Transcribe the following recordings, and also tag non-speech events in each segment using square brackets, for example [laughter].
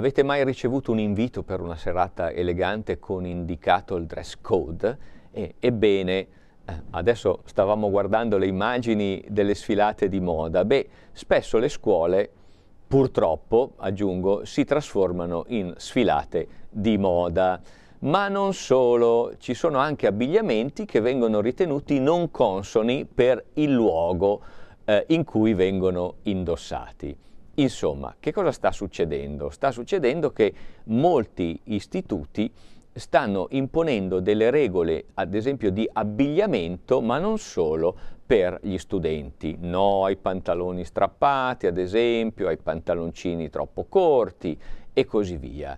Avete mai ricevuto un invito per una serata elegante con indicato il dress code? E, ebbene, eh, adesso stavamo guardando le immagini delle sfilate di moda. Beh, spesso le scuole, purtroppo, aggiungo, si trasformano in sfilate di moda. Ma non solo, ci sono anche abbigliamenti che vengono ritenuti non consoni per il luogo eh, in cui vengono indossati. Insomma, che cosa sta succedendo? Sta succedendo che molti istituti stanno imponendo delle regole, ad esempio di abbigliamento, ma non solo per gli studenti. No ai pantaloni strappati, ad esempio, ai pantaloncini troppo corti e così via.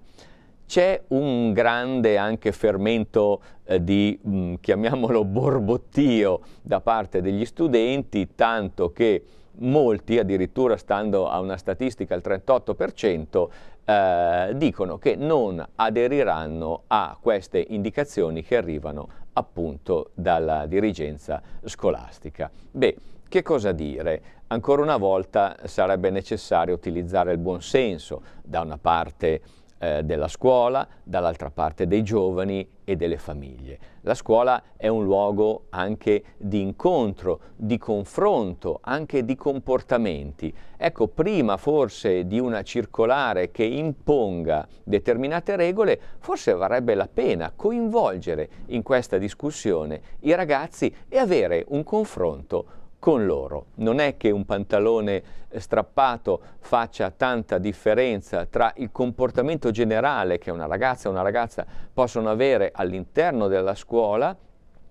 C'è un grande anche fermento eh, di, mh, mm, chiamiamolo, [laughs] borbottio da parte degli studenti, tanto che molti, addirittura stando a una statistica al 38%, eh, dicono che non aderiranno a queste indicazioni che arrivano appunto dalla dirigenza scolastica. Beh, che cosa dire? Ancora una volta sarebbe necessario utilizzare il buon senso da una parte eh, della scuola, dall'altra parte dei giovani e delle famiglie. La scuola è un luogo anche di incontro, di confronto, anche di comportamenti. Ecco, prima forse di una circolare che imponga determinate regole, forse varrebbe la pena coinvolgere in questa discussione i ragazzi e avere un confronto con loro. Non è che un pantalone eh, strappato faccia tanta differenza tra il comportamento generale che una ragazza e una ragazza possono avere all'interno della scuola,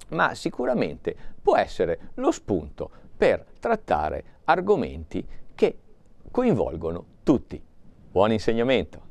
ma sicuramente può essere lo spunto per trattare argomenti che coinvolgono tutti. Buon insegnamento!